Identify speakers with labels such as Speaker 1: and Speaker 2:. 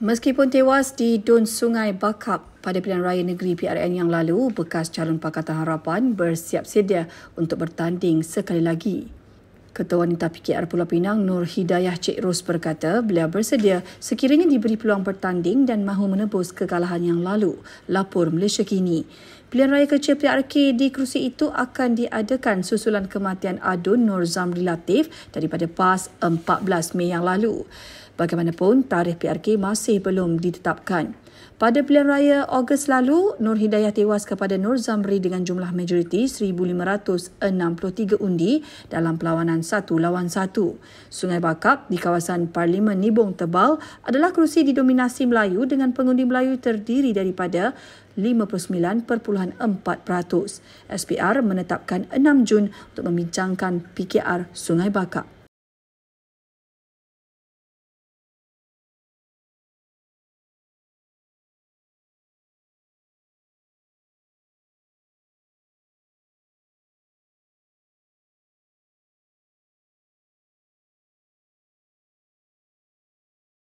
Speaker 1: Meskipun tewas di Dun Sungai Bakap pada pilihan raya negeri PRN yang lalu, bekas calon Pakatan Harapan bersiap sedia untuk bertanding sekali lagi. Ketua Wanita PKR Pulau Pinang Nur Hidayah Cik Ros berkata beliau bersedia sekiranya diberi peluang bertanding dan mahu menebus kekalahan yang lalu, lapor Malaysia kini. Pilihan raya kecil PRK di kerusi itu akan diadakan susulan kematian adun Nur Zamri Latif daripada PAS 14 Mei yang lalu. Bagaimanapun, tarikh PRK masih belum ditetapkan. Pada pilihan raya Ogos lalu, Nur Hidayah tewas kepada Nur Zamri dengan jumlah majoriti 1,563 undi dalam perlawanan satu lawan satu. Sungai Bakap di kawasan Parlimen Nibong Tebal adalah kerusi didominasi Melayu dengan pengundi Melayu terdiri daripada 59.4%. SPR menetapkan 6 Jun untuk membincangkan PKR Sungai Bakap.